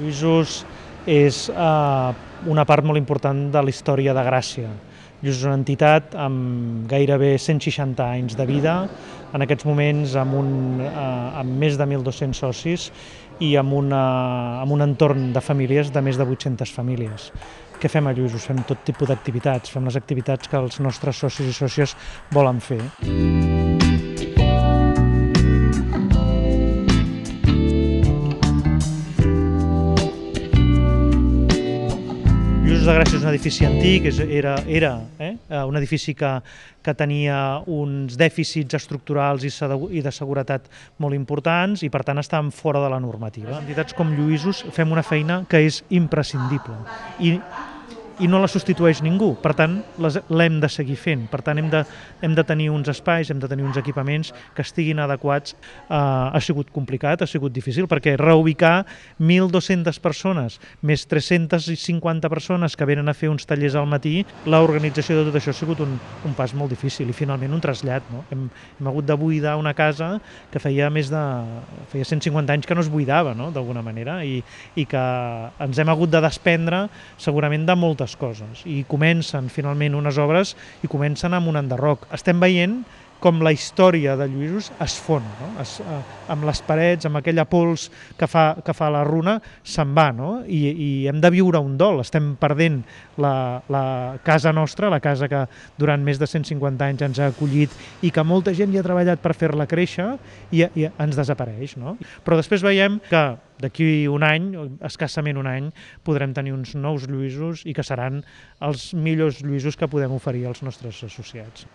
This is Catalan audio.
Lluïsos és eh, una part molt important de la història de Gràcia. Lluïsos és una entitat amb gairebé 160 anys de vida, en aquests moments amb, un, eh, amb més de 1.200 socis i amb, una, amb un entorn de famílies de més de 800 famílies. Què fem a Lluïsos? fem tot tipus d'activitats, fem les activitats que els nostres socis i sòcies volen fer. Mm. Masos de Gràcia és un edifici antic, és, era, era eh? eh un edifici que, que tenia uns dèficits estructurals i, i de seguretat molt importants i per tant estàvem fora de la normativa. Entitats com Lluïsos fem una feina que és imprescindible i i no la substitueix ningú. Per tant, l'hem de seguir fent. Per tant, hem de, hem de tenir uns espais, hem de tenir uns equipaments que estiguin adequats. Uh, ha sigut complicat, ha sigut difícil, perquè reubicar 1.200 persones, més 350 persones que venen a fer uns tallers al matí, l'organització de tot això ha sigut un, un pas molt difícil i finalment un trasllat. No? Hem, hem hagut de buidar una casa que feia més de... feia 150 anys que no es buidava, no? d'alguna manera, i, i que ens hem hagut de desprendre segurament de moltes moltes coses i comencen finalment unes obres i comencen amb un enderroc. Estem veient com la història de Lluïsos es fon, no? es, eh, amb les parets, amb aquella pols que fa, que fa la runa, se'n va, no? I, i hem de viure un dol, estem perdent la, la casa nostra, la casa que durant més de 150 anys ens ha acollit i que molta gent hi ha treballat per fer-la créixer i, i ens desapareix, no? Però després veiem que d'aquí un any, escassament un any, podrem tenir uns nous Lluïsos i que seran els millors Lluïsos que podem oferir als nostres associats.